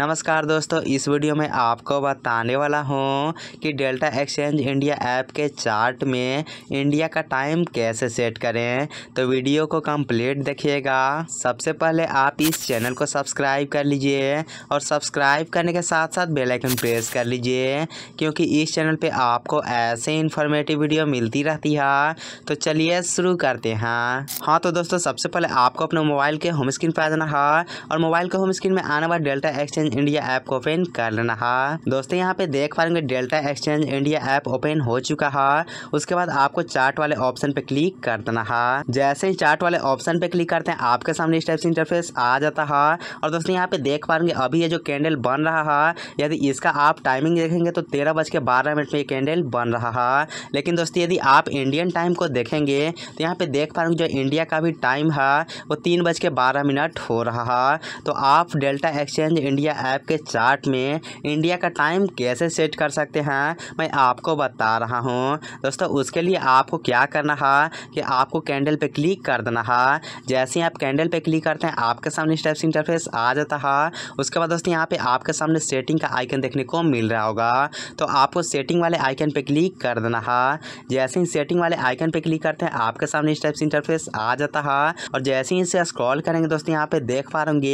नमस्कार दोस्तों इस वीडियो में आपको बताने वाला हूँ कि डेल्टा एक्सचेंज इंडिया ऐप के चार्ट में इंडिया का टाइम कैसे सेट करें तो वीडियो को कंप्लीट देखिएगा सबसे पहले आप इस चैनल को सब्सक्राइब कर लीजिए और सब्सक्राइब करने के साथ साथ बेल आइकन प्रेस कर लीजिए क्योंकि इस चैनल पे आपको ऐसे इन्फॉर्मेटिव वीडियो मिलती रहती है तो चलिए शुरू करते हैं हाँ तो दोस्तों सबसे पहले आपको अपने मोबाइल के होम स्क्रीन पर आ जाना है और मोबाइल के होम स्क्रीन में आने वाला Delta Exchange exchange India app को ओपन कर लेना है दोस्तों यहाँ पे देख पाएंगे Delta Exchange India app open हो चुका है उसके बाद आपको चार्ट वाले ऑप्शन पे क्लिक कर देना है जैसे ही चार्ट वाले ऑप्शन पे क्लिक करते हैं आपके सामने इस टाइप से इंटरफेस आ जाता है और दोस्तों यहाँ पे देख पाएंगे अभी ये जो कैंडल बन रहा है यदि इसका आप टाइमिंग देखेंगे तो तेरह बज के बारह मिनट में ये कैंडल बन रहा है लेकिन दोस्तों यदि आप इंडियन टाइम को देखेंगे तो यहाँ पे देख पाएंगे जो इंडिया का भी टाइम है वो तीन बज के बारह मिनट हो रहा है तो आप डेल्टा एक्सचेंज इंडिया ऐप के चार्ट में इंडिया का टाइम कैसे सेट कर सकते हैं मैं आपको बता रहा हूँ दोस्तों उसके लिए आपको क्या करना है कि आपको कैंडल पे क्लिक कर देना है जैसे ही आप कैंडल पे क्लिक करते हैं आपके सामने स्टेप्स इंटरफेस आ जाता है उसके बाद दोस्तों यहाँ पे आपके सामने सेटिंग का आइकन देखने को मिल रहा होगा तो आपको सेटिंग वाले आइकन पे क्लिक कर देना है जैसे ही सेटिंग वाले आइकन पे क्लिक करते हैं आपके सामने स्टेप्स इंटरफेस आ जाता है और जैसे ही इसे स्क्रॉल करेंगे दोस्तों यहाँ पे देख पा रहे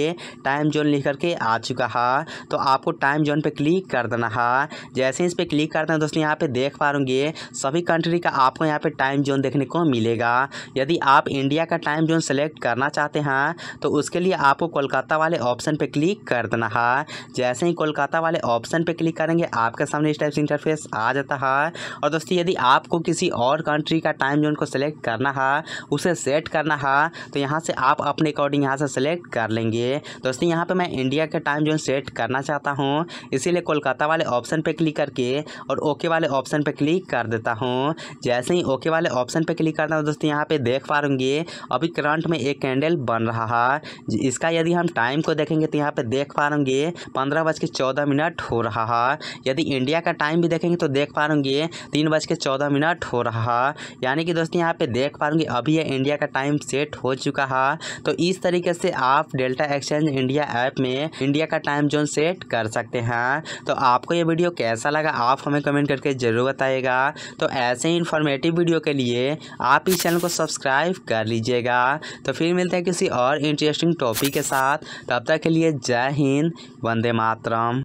टाइम जोन लिख करके आ चुका होगा हा तो आपको टाइम जोन पे क्लिक कर देना हा जैसे इस पर क्लिक करते हैं दोस्तों यहाँ पे देख पा पाओगे सभी कंट्री का आपको यहाँ पे टाइम जोन देखने को मिलेगा यदि आप इंडिया का टाइम जोन सेलेक्ट करना चाहते हैं तो उसके लिए आपको कोलकाता वाले ऑप्शन पर क्लिक कर देना है जैसे ही कोलकाता वाले ऑप्शन पर क्लिक करेंगे आपके सामने इस टाइप से इंटरफेस आ जाता है और दोस्तों यदि आपको किसी और कंट्री का टाइम जोन को सेलेक्ट करना है उसे सेट करना है तो यहाँ से आप अपने अकॉर्डिंग यहाँ से सेलेक्ट कर लेंगे दोस्तों यहाँ पे मैं इंडिया के टाइम जोन वॉल्यूम सेट करना चाहता हूँ इसीलिए कोलकाता वाले ऑप्शन पर क्लिक करके और ओके वाले ऑप्शन पर क्लिक कर देता हूँ जैसे ही ओके वाले ऑप्शन पर क्लिक करता हूँ दोस्तों यहाँ पर देख पा रूँगी अभी करंट में एक कैंडल बन रहा है इसका यदि हम टाइम को देखेंगे तो यहाँ पर देख पा रूँगी पंद्रह बज के चौदह मिनट हो रहा है यदि इंडिया का टाइम भी देखेंगे तो देख पा रूँगी तीन बज के चौदह मिनट हो रहा है यानी कि दोस्तों यहाँ पे देख पा रूँगी अभी यह इंडिया का टाइम सेट हो चुका है तो इस तरीके से आप डेल्टा एक्सचेंज इंडिया ऐप में इंडिया का टाइम जोन सेट कर सकते हैं तो आपको ये वीडियो कैसा लगा आप हमें कमेंट करके ज़रूर बताइएगा तो ऐसे ही इन्फॉर्मेटिव वीडियो के लिए आप इस चैनल को सब्सक्राइब कर लीजिएगा तो फिर मिलते हैं किसी और इंटरेस्टिंग टॉपिक के साथ तब तक के लिए जय हिंद वंदे मातरम